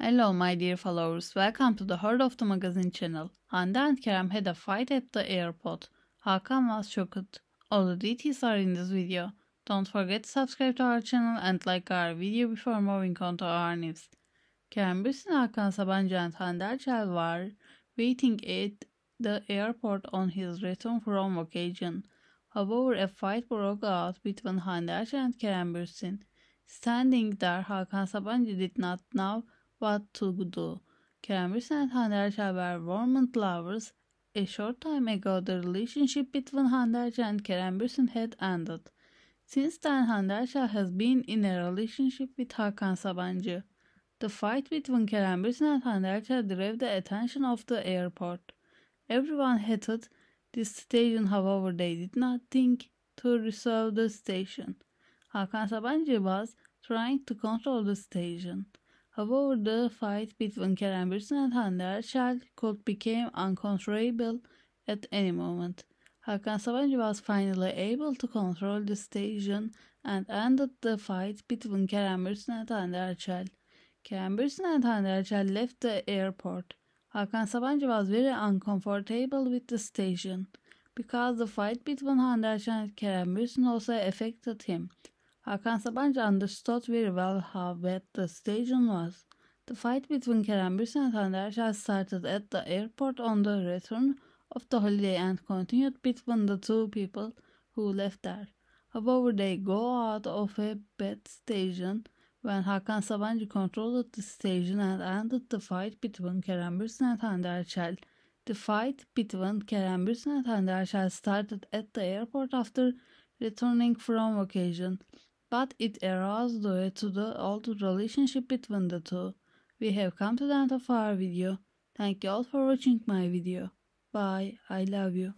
Hello my dear followers, welcome to the Heart of the Magazine channel. Hande and Kerem had a fight at the airport. Hakan was shocked. All the details are in this video. Don't forget to subscribe to our channel and like our video before moving on to our news. Kerem Bürsin, Hakan Sabancı and Hande Erçel were waiting at the airport on his return from vacation. However, a fight broke out between Hande Erçel and Kerem Bürsin. Standing there, Hakan Sabancı did not know what to do. Kramer and Handarja were warm lovers. A short time ago, the relationship between Handarja and Kerem had ended. Since then, Handarja has been in a relationship with Hakan Sabancı. The fight between Kerem and Handarja drew the attention of the airport. Everyone hated this station, however, they did not think to resolve the station. Hakan Sabancı was trying to control the station. However, the fight between Karambirsin and Hande Erçel could become uncontrollable at any moment. Hakan Sabancı was finally able to control the station and ended the fight between Kerembersin and Anderchel. Kerembersin and Anderchel left the airport. Hakan Sabancı was very uncomfortable with the station because the fight between Anderchel and Kerembersin also affected him. Hakan Sabancı understood very well how bad the station was. The fight between Kerem and Taner started at the airport on the return of the holiday and continued between the two people who left there. However, they go out of a bad station when Hakan Sabancı controlled the station and ended the fight between Kerem and Taner The fight between Kerem and Taner started at the airport after returning from vacation but it arose due to the old relationship between the two. We have come to the end of our video. Thank you all for watching my video. Bye. I love you.